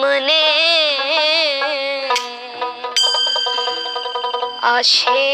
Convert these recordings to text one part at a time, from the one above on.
মনে আশে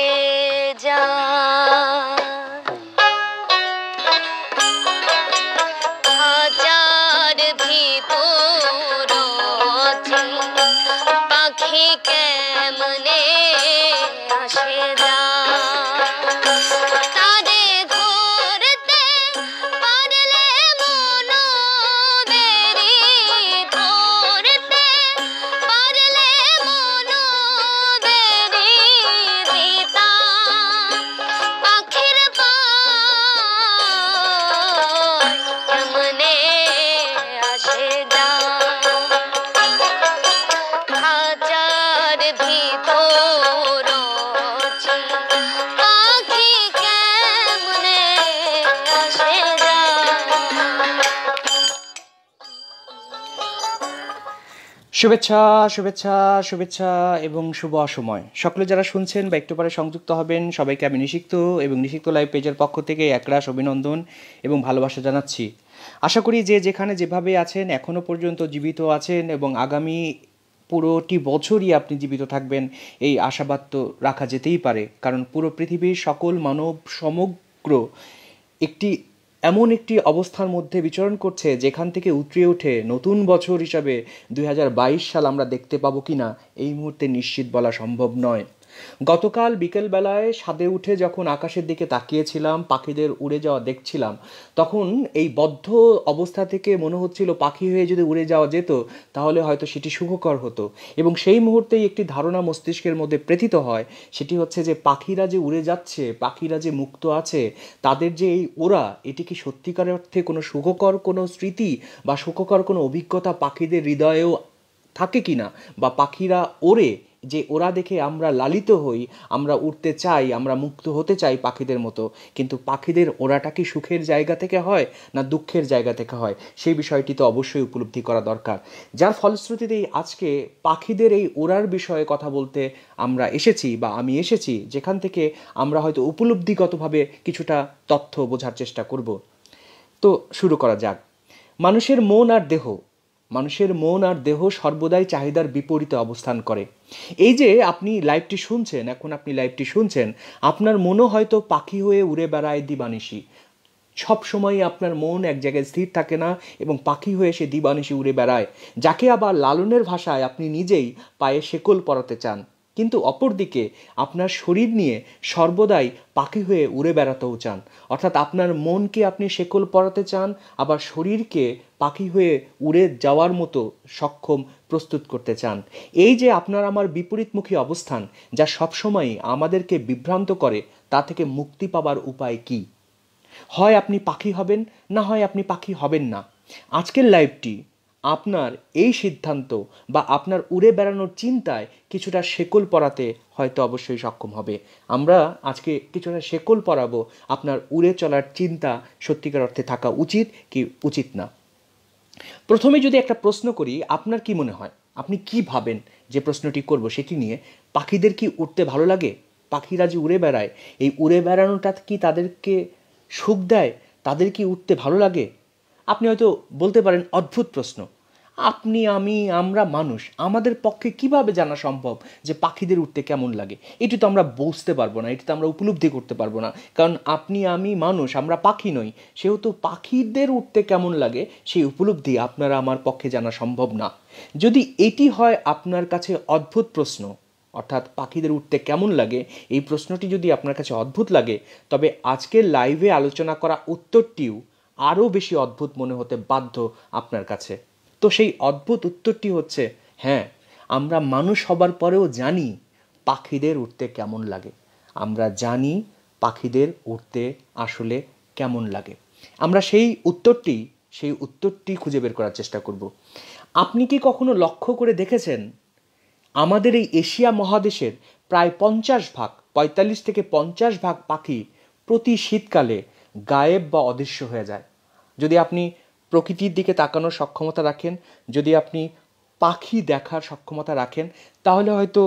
শুভেচ্ছা শুভেচ্ছা শুভেচ্ছা এবং শুভ অসময় সকলে যারা শুনছেন বা একটু পরে সংযুক্ত হবেন সবাইকে আমি নিষিক্ত এবং নিষিক্ত লাইভ পেজের পক্ষ থেকে একরাশ অভিনন্দন এবং ভালোবাসা জানাচ্ছি আশা করি যে যেখানে যেভাবে আছেন এখনও পর্যন্ত জীবিত আছেন এবং আগামী পুরোটি বছরই আপনি জীবিত থাকবেন এই আশাবাদ তো রাখা যেতেই পারে কারণ পুরো পৃথিবীর সকল মানব সমগ্র একটি এমন একটি অবস্থার মধ্যে বিচরণ করছে যেখান থেকে উতরে উঠে নতুন বছর হিসাবে দুই সাল আমরা দেখতে পাবো কি না এই মুহূর্তে নিশ্চিত বলা সম্ভব নয় গতকাল বিকেলবেলায় সাদে উঠে যখন আকাশের দিকে তাকিয়েছিলাম পাখিদের উড়ে যাওয়া দেখছিলাম তখন এই বদ্ধ অবস্থা থেকে মনে হচ্ছিল পাখি হয়ে যদি উড়ে যাওয়া যেত তাহলে হয়তো সেটি সুখকর হতো এবং সেই মুহূর্তেই একটি ধারণা মস্তিষ্কের মধ্যে প্রেথিত হয় সেটি হচ্ছে যে পাখিরা যে উড়ে যাচ্ছে পাখিরা যে মুক্ত আছে তাদের যে এই ওরা এটি কি সত্যিকার অর্থে কোনো সুখকর কোনো স্মৃতি বা সুখকর কোনো অভিজ্ঞতা পাখিদের হৃদয়েও থাকে কি না বা পাখিরা ওরে যে ওরা দেখে আমরা লালিত হই আমরা উঠতে চাই আমরা মুক্ত হতে চাই পাখিদের মতো কিন্তু পাখিদের ওরাটা কি সুখের জায়গা থেকে হয় না দুঃখের জায়গা থেকে হয় সেই বিষয়টি তো অবশ্যই উপলব্ধি করা দরকার যার ফলশ্রুতিতেই আজকে পাখিদের এই ওরার বিষয়ে কথা বলতে আমরা এসেছি বা আমি এসেছি যেখান থেকে আমরা হয়তো উপলব্ধিগতভাবে কিছুটা তথ্য বোঝার চেষ্টা করব তো শুরু করা যাক মানুষের মন আর দেহ মানুষের মন আর দেহ সর্বদাই চাহিদার বিপরীতে অবস্থান করে এই যে আপনি লাইভটি শুনছেন এখন আপনি লাইভটি শুনছেন আপনার মনও হয়তো পাখি হয়ে উড়ে বেড়ায় দিবানিশি সব সময় আপনার মন এক জায়গায় স্থির থাকে না এবং পাখি হয়ে সে দিবানিশি উড়ে বেড়ায় যাকে আবার লালনের ভাষায় আপনি নিজেই পায়ে শেকল পরাতে চান কিন্তু অপরদিকে আপনার শরীর নিয়ে সর্বদাই পাখি হয়ে উড়ে বেড়াতেও চান অর্থাৎ আপনার মনকে আপনি শেকল পড়াতে চান আবার শরীরকে পাখি হয়ে উড়ে যাওয়ার মতো সক্ষম প্রস্তুত করতে চান এই যে আপনার আমার বিপরীতমুখী অবস্থান যা সবসময়ই আমাদেরকে বিভ্রান্ত করে তা থেকে মুক্তি পাবার উপায় কি হয় আপনি পাখি হবেন না হয় আপনি পাখি হবেন না আজকের লাইভটি আপনার এই সিদ্ধান্ত বা আপনার উড়ে বেড়ানোর চিন্তায় কিছুটা শেকল পরাতে হয়তো অবশ্যই সক্ষম হবে আমরা আজকে কিছুটা শেকল পরাবো আপনার উড়ে চলার চিন্তা সত্যিকার অর্থে থাকা উচিত কি উচিত না প্রথমে যদি একটা প্রশ্ন করি আপনার কি মনে হয় আপনি কি ভাবেন যে প্রশ্নটি করব সেটি নিয়ে পাখিদের কি উঠতে ভালো লাগে পাখিরা যে উড়ে বেড়ায় এই উড়ে বেড়ানোটা কি তাদেরকে সুখ দেয় তাদের কি উঠতে ভালো লাগে আপনি হয়তো বলতে পারেন অদ্ভুত প্রশ্ন আপনি আমি আমরা মানুষ আমাদের পক্ষে কিভাবে জানা সম্ভব যে পাখিদের উঠতে কেমন লাগে এটি তো আমরা বুঝতে পারবো না এটি তো আমরা উপলব্ধি করতে পারবো না কারণ আপনি আমি মানুষ আমরা পাখি নই সেহেতু পাখিদের উঠতে কেমন লাগে সেই উপলব্ধি আপনারা আমার পক্ষে জানা সম্ভব না যদি এটি হয় আপনার কাছে অদ্ভুত প্রশ্ন অর্থাৎ পাখিদের উঠতে কেমন লাগে এই প্রশ্নটি যদি আপনার কাছে অদ্ভুত লাগে তবে আজকের লাইভে আলোচনা করা উত্তরটিও আরও বেশি অদ্ভুত মনে হতে বাধ্য আপনার কাছে তো সেই অদ্ভুত উত্তরটি হচ্ছে হ্যাঁ আমরা মানুষ হবার পরেও জানি পাখিদের উঠতে কেমন লাগে আমরা জানি পাখিদের উঠতে আসলে কেমন লাগে আমরা সেই উত্তরটি সেই উত্তরটি খুঁজে বের করার চেষ্টা করব আপনি কি কখনো লক্ষ্য করে দেখেছেন আমাদের এই এশিয়া মহাদেশের প্রায় পঞ্চাশ ভাগ পঁয়তাল্লিশ থেকে পঞ্চাশ ভাগ পাখি প্রতি শীতকালে গায়েব বা অদৃশ্য হয়ে যায় যদি আপনি প্রকৃতির দিকে তাকানোর সক্ষমতা রাখেন যদি আপনি পাখি দেখার সক্ষমতা রাখেন তাহলে হয়তো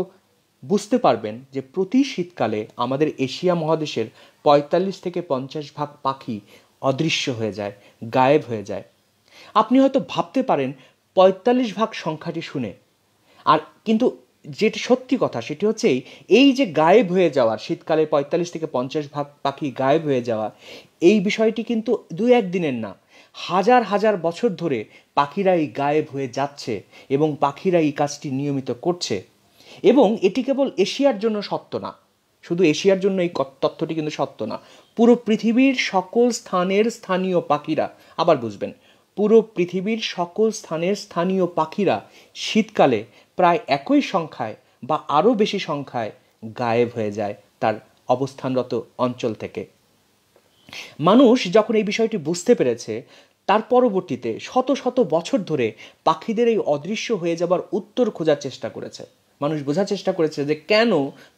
বুঝতে পারবেন যে প্রতি শীতকালে আমাদের এশিয়া মহাদেশের পঁয়তাল্লিশ থেকে পঞ্চাশ ভাগ পাখি অদৃশ্য হয়ে যায় গায়েব হয়ে যায় আপনি হয়তো ভাবতে পারেন পঁয়তাল্লিশ ভাগ সংখ্যাটি শুনে আর কিন্তু যেটি সত্যি কথা সেটি হচ্ছে এই যে গায়েব হয়ে যাওয়ার শীতকালে পঁয়তাল্লিশ থেকে পঞ্চাশ ভাগ পাখি গায়েব হয়ে যাওয়া এই বিষয়টি কিন্তু দু একদিনের না হাজার হাজার বছর ধরে পাখিরাই গায়েব হয়ে যাচ্ছে এবং পাখিরা এই কাজটি নিয়মিত করছে এবং এটি কেবল এশিয়ার জন্য সত্য না শুধু এশিয়ার জন্য এই তথ্যটি কিন্তু সত্য না পুরো পৃথিবীর সকল স্থানের স্থানীয় পাখিরা আবার বুঝবেন পুরো পৃথিবীর সকল স্থানের স্থানীয় পাখিরা শীতকালে প্রায় একই সংখ্যায় বা আরও বেশি সংখ্যায় গায়েব হয়ে যায় তার অবস্থানরত অঞ্চল থেকে মানুষ যখন এই বিষয়টি বুঝতে পেরেছে তার পরবর্তীতে শত শত বছর ধরে পাখিদের এই অদৃশ্য হয়ে যাবার উত্তর খোঁজার চেষ্টা করেছে মানুষ বোঝার চেষ্টা করেছে যে কেন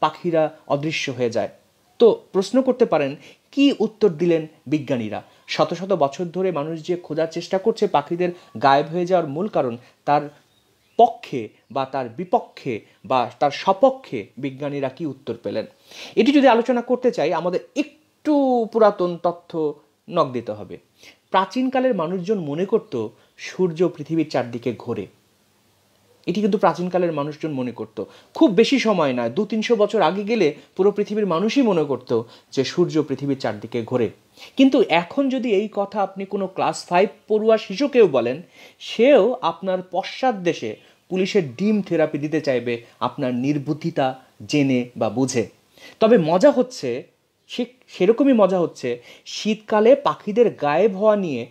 পাখিরা অদৃশ্য হয়ে যায় তো প্রশ্ন করতে পারেন কি উত্তর দিলেন বিজ্ঞানীরা শত শত বছর ধরে মানুষ যে খোঁজার চেষ্টা করছে পাখিদের গায়েব হয়ে যাওয়ার মূল কারণ তার পক্ষে বা তার বিপক্ষে বা তার সপক্ষে বিজ্ঞানীরা কি উত্তর পেলেন এটি যদি আলোচনা করতে চাই আমাদের একটু পুরাতন তথ্য নক দিতে হবে প্রাচীনকালের মানুষজন মনে করত সূর্য পৃথিবীর চারদিকে ঘোরে এটি কিন্তু প্রাচীনকালের মানুষজন মনে করত খুব বেশি সময় নয় দু তিনশো বছর আগে গেলে পুরো পৃথিবীর মানুষই মনে করত যে সূর্য পৃথিবীর চারদিকে ঘোরে কিন্তু এখন যদি এই কথা আপনি কোনো ক্লাস ফাইভ পড়ুয়া শিশুকেও বলেন সেও আপনার পশ্চাৎ দেশে পুলিশের ডিম থেরাপি দিতে চাইবে আপনার নির্বুদ্ধিতা জেনে বা বুঝে তবে মজা হচ্ছে সে সেরকমই মজা হচ্ছে শীতকালে পাখিদের গায়েব হওয়া নিয়ে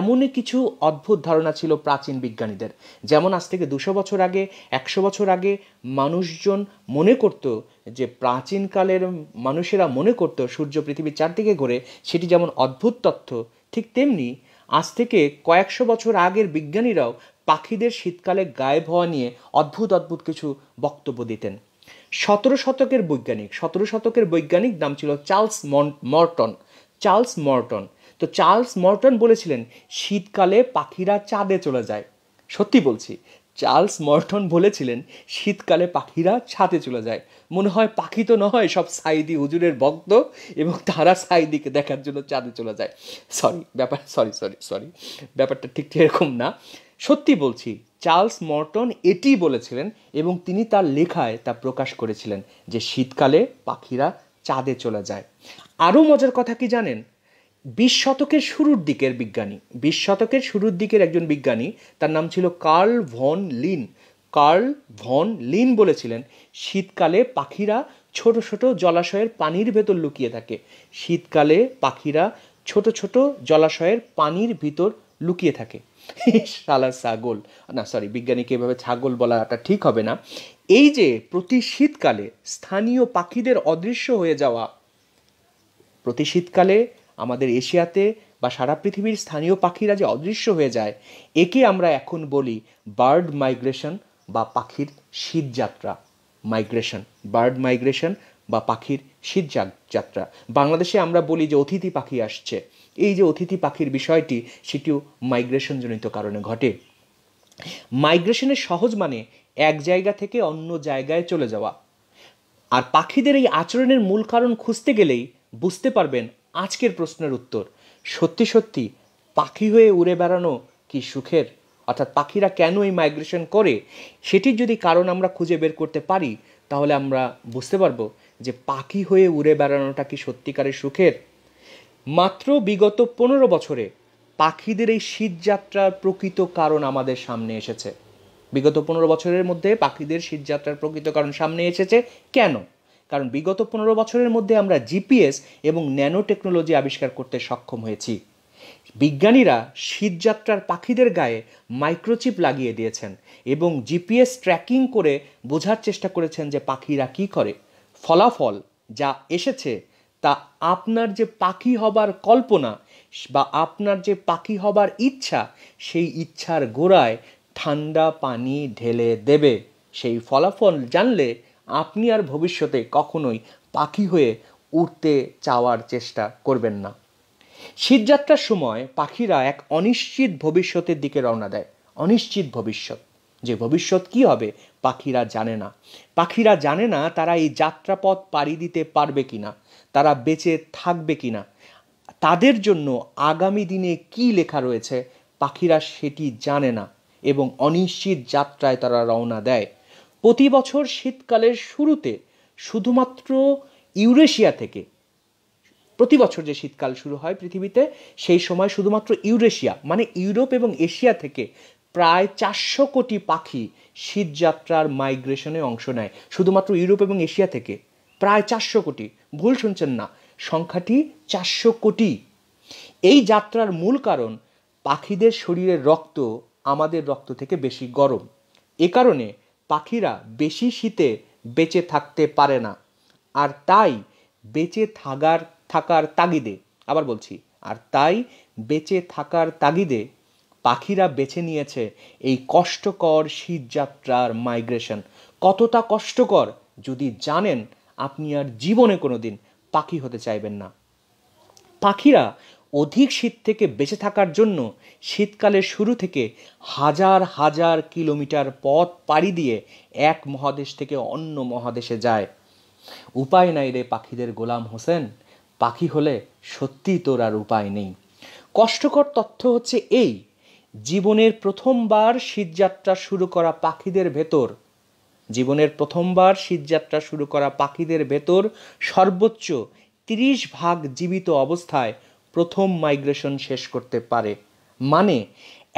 এমনই কিছু অদ্ভুত ধারণা ছিল প্রাচীন বিজ্ঞানীদের যেমন আজ থেকে দুশো বছর আগে একশো বছর আগে মানুষজন মনে করত যে প্রাচীনকালের মানুষেরা মনে করত সূর্য পৃথিবীর চারদিকে ঘোরে সেটি যেমন অদ্ভুত তথ্য ঠিক তেমনি আজ থেকে কয়েকশো বছর আগের বিজ্ঞানীরাও পাখিদের শীতকালে গায়েব হওয়া নিয়ে অদ্ভুত অদ্ভুত কিছু বক্তব্য দিতেন সতেরো শতকের বৈজ্ঞানিক সতেরো শতকের বৈজ্ঞানিক নাম ছিল চার্লস মর্টন চার্লস মর্টন তো চার্লস মর্টন বলেছিলেন শীতকালে পাখিরা চাঁদে চলে যায় সত্যি বলছি চার্লস মর্টন বলেছিলেন শীতকালে পাখিরা ছাদে চলে যায় মনে হয় পাখি তো নয় সব সাইদি হুজুরের ভক্ত এবং তারা সাইদিকে দেখার জন্য চাঁদে চলে যায় সরি ব্যাপার সরি সরি সরি ব্যাপারটা ঠিক এরকম না সত্যি বলছি চার্লস মর্টন এটি বলেছিলেন এবং তিনি তার লেখায় তা প্রকাশ করেছিলেন যে শীতকালে পাখিরা চাঁদে চলে যায় আরও মজার কথা কি জানেন বিশ শতকের শুরুর দিকের বিজ্ঞানী বিশ শতকের শুরুর দিকের একজন বিজ্ঞানী তার নাম ছিল Carl von Linné Carl von Linné বলেছিলেন শীতকালে পাখিরা ছোট ছোট জলাশয়ের পানির ভেতর লুকিয়ে থাকে শীতকালে পাখিরা ছোট ছোট জলাশয়ের পানির ভিতর লুকিয়ে থাকে সালা ছাগল না সরি বিজ্ঞানীকে এভাবে ছাগল বলাটা ঠিক হবে না এই যে প্রতি শীতকালে স্থানীয় পাখিদের অদৃশ্য হয়ে যাওয়া প্রতি শীতকালে আমাদের এশিয়াতে বা সারা পৃথিবীর স্থানীয় পাখিরা যে অদৃশ্য হয়ে যায় একে আমরা এখন বলি বার্ড মাইগ্রেশন বা পাখির শীতযাত্রা মাইগ্রেশন বার্ড মাইগ্রেশন বা পাখির শীত যাত্রা বাংলাদেশে আমরা বলি যে অতিথি পাখি আসছে এই যে অতিথি পাখির বিষয়টি সেটিও মাইগ্রেশনজনিত কারণে ঘটে মাইগ্রেশনের সহজ মানে এক জায়গা থেকে অন্য জায়গায় চলে যাওয়া আর পাখিদের এই আচরণের মূল কারণ খুঁজতে গেলেই বুঝতে পারবেন আজকের প্রশ্নের উত্তর সত্যি সত্যি পাখি হয়ে উড়ে বেড়ানো কি সুখের অর্থাৎ পাখিরা কেন এই মাইগ্রেশন করে সেটির যদি কারণ আমরা খুঁজে বের করতে পারি তাহলে আমরা বুঝতে পারবো যে পাখি হয়ে উড়ে বেড়ানোটা কি সত্যিকারের সুখের মাত্র বিগত পনেরো বছরে পাখিদের এই শীতযাত্রার প্রকৃত কারণ আমাদের সামনে এসেছে বিগত পনেরো বছরের মধ্যে পাখিদের শীতযাত্রার প্রকৃত কারণ সামনে এসেছে কেন কারণ বিগত পনেরো বছরের মধ্যে আমরা জিপিএস এবং ন্যানো টেকনোলজি আবিষ্কার করতে সক্ষম হয়েছি বিজ্ঞানীরা শীতযাত্রার পাখিদের গায়ে মাইক্রোচিপ লাগিয়ে দিয়েছেন এবং জিপিএস ট্র্যাকিং করে বোঝার চেষ্টা করেছেন যে পাখিরা কি করে ফলাফল যা এসেছে তা আপনার যে পাখি হবার কল্পনা বা আপনার যে পাখি হবার ইচ্ছা সেই ইচ্ছার গোড়ায় ঠান্ডা পানি ঢেলে দেবে সেই ফলাফল জানলে আপনি আর ভবিষ্যতে কখনোই পাখি হয়ে উঠতে চাওয়ার চেষ্টা করবেন না শীতযাত্রার সময় পাখিরা এক অনিশ্চিত ভবিষ্যতের দিকে রওনা দেয় অনিশ্চিত ভবিষ্যৎ যে ভবিষ্যৎ কি হবে পাখিরা জানে না পাখিরা জানে না তারা এই যাত্রাপথ পাড়ি দিতে পারবে কি না তারা বেঁচে থাকবে কি না তাদের জন্য আগামী দিনে কি লেখা রয়েছে পাখিরা সেটি জানে না এবং অনিশ্চিত যাত্রায় তারা রওনা দেয় প্রতি বছর শীতকালের শুরুতে শুধুমাত্র ইউরেশিয়া থেকে প্রতি বছর যে শীতকাল শুরু হয় পৃথিবীতে সেই সময় শুধুমাত্র ইউরেশিয়া মানে ইউরোপ এবং এশিয়া থেকে প্রায় চারশো কোটি পাখি শীতযাত্রার মাইগ্রেশনে অংশ নেয় শুধুমাত্র ইউরোপ এবং এশিয়া থেকে প্রায় চারশো কোটি ভুল শুনছেন না সংখ্যাটি চারশো কোটি এই যাত্রার মূল কারণ পাখিদের শরীরের রক্ত আমাদের রক্ত থেকে বেশি গরম এ কারণে পাখিরা বেশি শীতে বেঁচে থাকতে পারে না আর তাই বেঁচে থাকার থাকার তাগিদে আবার বলছি আর তাই বেঁচে থাকার তাগিদে পাখিরা বেছে নিয়েছে এই কষ্টকর শীতযাত্রার মাইগ্রেশন কতটা কষ্টকর যদি জানেন আপনি আর জীবনে কোনো দিন পাখি হতে চাইবেন না পাখিরা অধিক শীত থেকে বেঁচে থাকার জন্য শীতকালের শুরু থেকে হাজার হাজার কিলোমিটার পথ পাড়ি দিয়ে এক মহাদেশ থেকে অন্য মহাদেশে যায় উপায় নাই রে পাখিদের গোলাম হোসেন পাখি হলে সত্যি তোর আর উপায় নেই কষ্টকর তথ্য হচ্ছে এই জীবনের প্রথমবার শীতযাত্রা শুরু করা পাখিদের ভেতর জীবনের প্রথমবার শীতযাত্রা শুরু করা পাখিদের ভেতর সর্বোচ্চ তিরিশ ভাগ জীবিত অবস্থায় প্রথম মাইগ্রেশন শেষ করতে পারে মানে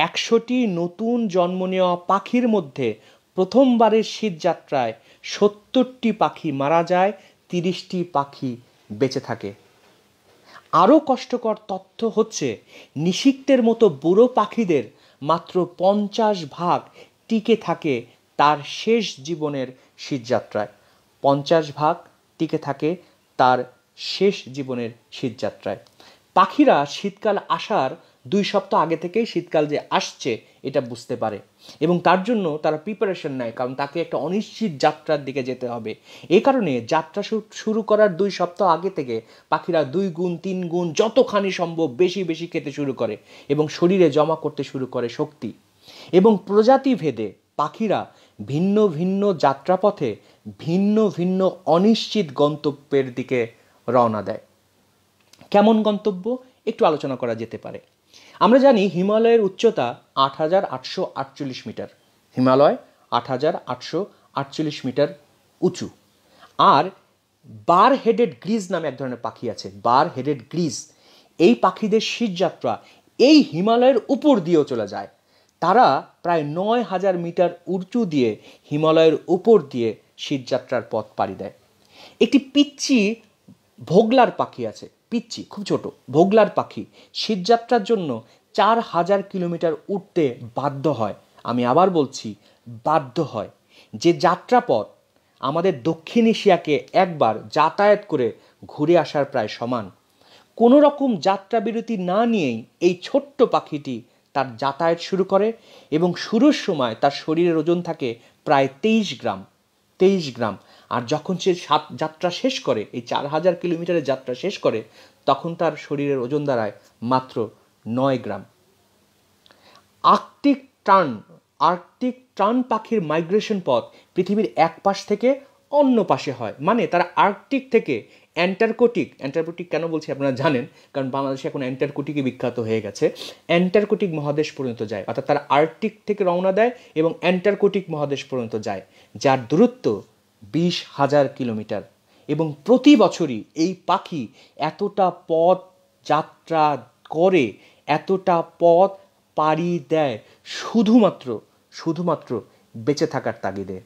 একশোটি নতুন জন্ম নেওয়া পাখির মধ্যে প্রথমবারের শীতযাত্রায় সত্তরটি পাখি মারা যায় তিরিশটি পাখি বেঁচে থাকে আরও কষ্টকর তথ্য হচ্ছে নিষিক্তের মতো বুড়ো পাখিদের মাত্র পঞ্চাশ ভাগ টিকে থাকে তার শেষ জীবনের শীতযাত্রায় পঞ্চাশ ভাগ টিকে থাকে তার শেষ জীবনের শীতযাত্রায় পাখিরা শীতকাল আসার দুই সপ্তাহ আগে থেকেই শীতকাল যে আসছে এটা বুঝতে পারে এবং তার জন্য তারা প্রিপারেশন নেয় কারণ তাকে একটা অনিশ্চিত যাত্রার দিকে যেতে হবে এ কারণে যাত্রা শুরু করার দুই সপ্তাহ আগে থেকে পাখিরা দুই গুণ তিন গুণ যতখানি সম্ভব বেশি বেশি খেতে শুরু করে এবং শরীরে জমা করতে শুরু করে শক্তি এবং প্রজাতি ভেদে পাখিরা ভিন্ন ভিন্ন যাত্রাপথে ভিন্ন ভিন্ন অনিশ্চিত গন্তব্যের দিকে রওনা দেয় কেমন গন্তব্য একটু আলোচনা করা যেতে পারে আমরা জানি হিমালয়ের উচ্চতা আট হাজার আটশো আটচল্লিশ মিটার হিমালয় আট হাজার আটশো আটচল্লিশ মিটার উঁচু আর বার হেডেড গ্রিজ নামে এক ধরনের পাখি আছে বার হেডেড গ্রিজ এই পাখিদের শীতযাত্রা এই হিমালয়ের উপর দিয়েও চলে যায় তারা প্রায় নয় হাজার মিটার উঁচু দিয়ে হিমালয়ের উপর দিয়ে শীতযাত্রার পথ পাড়ি দেয় একটি পিচ্ছি ভোগলার পাখি আছে পিচ্ছি খুব ছোট ভোগলার পাখি শীতযাত্রার জন্য চার হাজার কিলোমিটার উঠতে বাধ্য হয় আমি আবার বলছি বাধ্য হয় যে যাত্রাপথ আমাদের দক্ষিণ এশিয়াকে একবার যাতায়াত করে ঘুরে আসার প্রায় সমান কোনো রকম যাত্রা বিরতি না নিয়েই এই ছোট্ট পাখিটি তার যাতায়াত শুরু করে এবং শুরুর সময় তার শরীরের ওজন থাকে প্রায় তেইশ গ্রাম তেইশ গ্রাম আর যখন সে সাত যাত্রা শেষ করে এই চার হাজার কিলোমিটারের যাত্রা শেষ করে তখন তার শরীরের ওজন দাঁড়ায় মাত্র নয় gram Arctic tern Arctic tern পাখির মাইগ্রেশন পথ পৃথিবীর এক পাশ থেকে অন্য পাশে হয় মানে তারা আর্কটিক থেকে অ্যান্টার্কোটিক অ্যান্টার্কোটিক কেন বলছি আপনারা জানেন কারণ বাংলাদেশে এখন অ্যান্টারকোটিকই বিখ্যাত হয়ে গেছে অ্যান্টার্কোটিক মহাদেশ পর্যন্ত যায় অর্থাৎ তারা আর্কটিক থেকে রওনা দেয় এবং অ্যান্টার্কোটিক মহাদেশ পর্যন্ত যায় যার দূরত্ব বিশ হাজার কিলোমিটার এবং প্রতি বছরই এই পাখি এতটা পথ যাত্রা করে এতটা পথ পাড়ি দেয় শুধুমাত্র শুধুমাত্র বেঁচে থাকার তাগিদে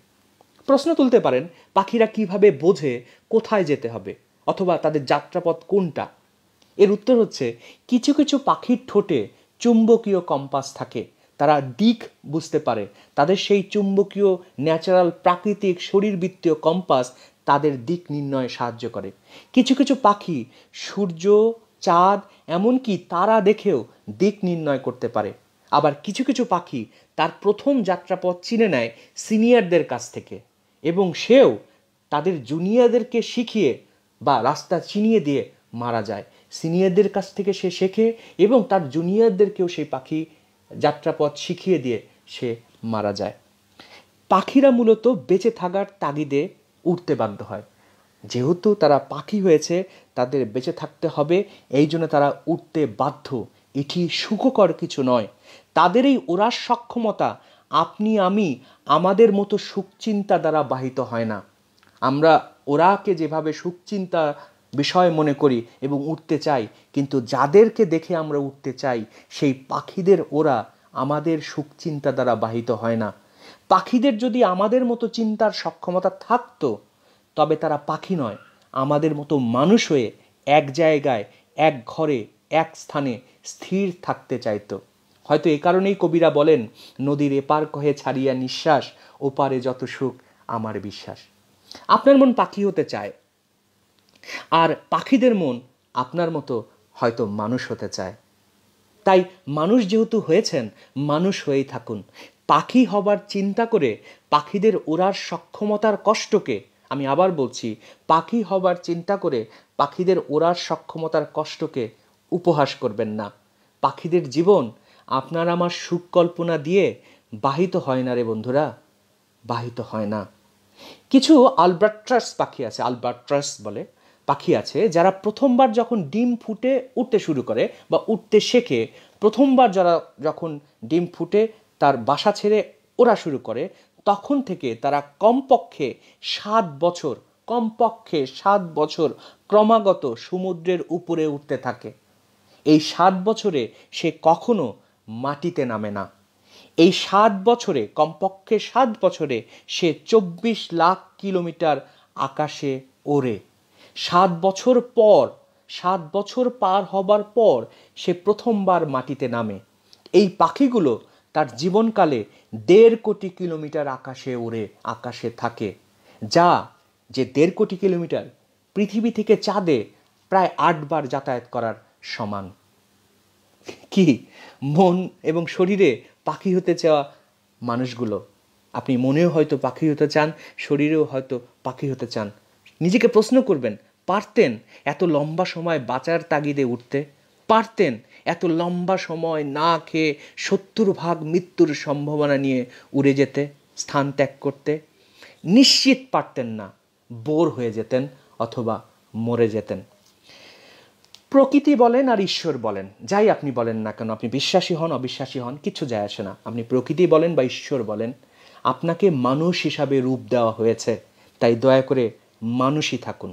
প্রশ্ন তুলতে পারেন পাখিরা কিভাবে বোঝে কোথায় যেতে হবে অথবা তাদের যাত্রাপথ কোনটা এর উত্তর হচ্ছে কিছু কিছু পাখির ঠোঁটে চুম্বকীয় কম্পাস থাকে তারা দিক বুঝতে পারে তাদের সেই চুম্বকীয় ন্যাচারাল প্রাকৃতিক শরীরবৃত্তীয় কম্পাস তাদের দিক নির্ণয়ে সাহায্য করে কিছু কিছু পাখি সূর্য চাঁদ এমনকি তারা দেখেও দিক নির্ণয় করতে পারে আবার কিছু কিছু পাখি তার প্রথম যাত্রাপথ চিনে নেয় সিনিয়রদের কাছ থেকে এবং সেও তাদের জুনিয়রদেরকে শিখিয়ে বা রাস্তা চিনিয়ে দিয়ে মারা যায় সিনিয়রদের কাছ থেকে সে শেখে এবং তার জুনিয়রদেরকেও সেই পাখি যাত্রাপথ শিখিয়ে দিয়ে সে মারা যায় পাখিরা মূলত বেঁচে থাকার তাগিদে উঠতে বাধ্য হয় যেহেতু তারা পাখি হয়েছে তাদের বেঁচে থাকতে হবে এই জন্য তারা উঠতে বাধ্য এটি সুখকর কিছু নয় তাদের এই ওরার সক্ষমতা আপনি আমি আমাদের মতো সুখচিন্তা দ্বারা বাহিত হয় না আমরা ওরাকে যেভাবে সুখচিন্তা বিষয় মনে করি এবং উঠতে চাই কিন্তু যাদেরকে দেখে আমরা উঠতে চাই সেই পাখিদের ওরা আমাদের সুখচিন্তা দ্বারা বাহিত হয় না পাখিদের যদি আমাদের মতো চিন্তার সক্ষমতা থাকতো তবে তারা পাখি নয় আমাদের মতো মানুষ হয়ে এক জায়গায় এক ঘরে এক স্থানে স্থির থাকতে চাইতো হয়তো এ কারণেই কবিরা বলেন নদীর এপার কহে ছাড়িয়া নিঃশ্বাস ওপারে যত সুখ আমার বিশ্বাস আপনার মন পাখি হতে চায় আর পাখিদের মন আপনার মতো হয়তো মানুষ হতে চায় তাই মানুষ যেহেতু হয়েছেন মানুষ হয়েই থাকুন পাখি হবার চিন্তা করে পাখিদের ওড়ার সক্ষমতার কষ্টকে আমি আবার বলছি পাখি হবার চিন্তা করে পাখিদের ওড়ার সক্ষমতার কষ্টকে উপহাস করবেন না পাখিদের জীবন আপনার আমার কল্পনা দিয়ে বাহিত হয় না রে বন্ধুরা বাহিত হয় না কিছু আলবার্ট্রাস পাখি আছে আলবার্ট্রাস বলে পাখি আছে যারা প্রথমবার যখন ডিম ফুটে উঠতে শুরু করে বা উঠতে শেখে প্রথমবার যারা যখন ডিম ফুটে তার বাসা ছেড়ে ওরা শুরু করে তখন থেকে তারা কমপক্ষে সাত বছর কমপক্ষে সাত বছর ক্রমাগত সমুদ্রের উপরে উঠতে থাকে এই সাত বছরে সে কখনো মাটিতে নামে না এই সাত বছরে কমপক্ষে সাত বছরে সে চব্বিশ লাখ কিলোমিটার আকাশে ওড়ে সাত বছর পর সাত বছর পার হবার পর সে প্রথমবার মাটিতে নামে এই পাখিগুলো তার জীবনকালে দেড় কোটি কিলোমিটার আকাশে ওড়ে আকাশে থাকে যা যে দেড় কোটি কিলোমিটার পৃথিবী থেকে চাঁদে প্রায় আটবার যাতায়াত করার সমান কি মন এবং শরীরে পাখি হতে চাওয়া মানুষগুলো আপনি মনেও হয়তো পাখি হতে চান শরীরেও হয়তো পাখি হতে চান নিজেকে প্রশ্ন করবেন পারতেন এত লম্বা সময় বাঁচার তাগিদে উঠতে পারতেন এত লম্বা সময় না খেয়ে সত্তর ভাগ মৃত্যুর সম্ভাবনা নিয়ে উড়ে যেতে স্থান ত্যাগ করতে নিশ্চিত পারতেন না বোর হয়ে যেতেন অথবা মরে যেতেন প্রকৃতি বলেন আর ঈশ্বর বলেন যাই আপনি বলেন না কেন আপনি বিশ্বাসী হন অবিশ্বাসী হন কিছু যায় আসে না আপনি প্রকৃতি বলেন বা ঈশ্বর বলেন আপনাকে মানুষ হিসাবে রূপ দেওয়া হয়েছে তাই দয়া করে মানুষই থাকুন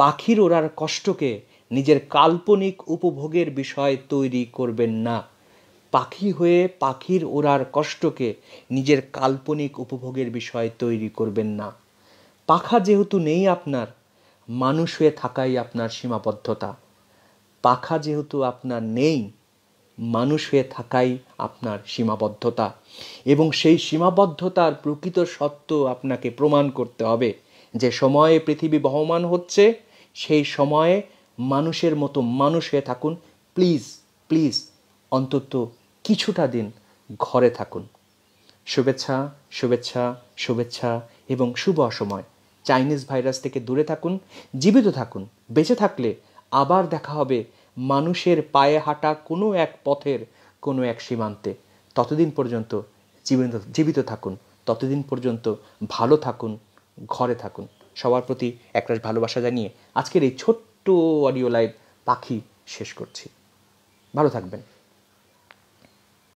পাখির ওড়ার কষ্টকে নিজের কাল্পনিক উপভোগের বিষয় তৈরি করবেন না পাখি হয়ে পাখির ওড়ার কষ্টকে নিজের কাল্পনিক উপভোগের বিষয় তৈরি করবেন না পাখা যেহেতু নেই আপনার মানুষ হয়ে থাকাই আপনার সীমাবদ্ধতা পাখা যেহেতু আপনার নেই মানুষ হয়ে থাকাই আপনার সীমাবদ্ধতা এবং সেই সীমাবদ্ধতার প্রকৃত সত্য আপনাকে প্রমাণ করতে হবে যে সময়ে পৃথিবী বহমান হচ্ছে সেই সময়ে মানুষের মতো মানুষ হয়ে থাকুন প্লিজ প্লিজ অন্তত কিছুটা দিন ঘরে থাকুন শুভেচ্ছা শুভেচ্ছা শুভেচ্ছা এবং শুভ অসময় চাইনিজ ভাইরাস থেকে দূরে থাকুন জীবিত থাকুন বেঁচে থাকলে আবার দেখা হবে মানুষের পায়ে হাঁটা কোনো এক পথের কোনো এক সীমান্তে ততদিন পর্যন্ত জীবিত জীবিত থাকুন ততদিন পর্যন্ত ভালো থাকুন ঘরে থাকুন সবার প্রতি একরাশ ভালোবাসা জানিয়ে আজকের এই ছোট্ট অডিও লাইভ পাখি শেষ করছি ভালো থাকবেন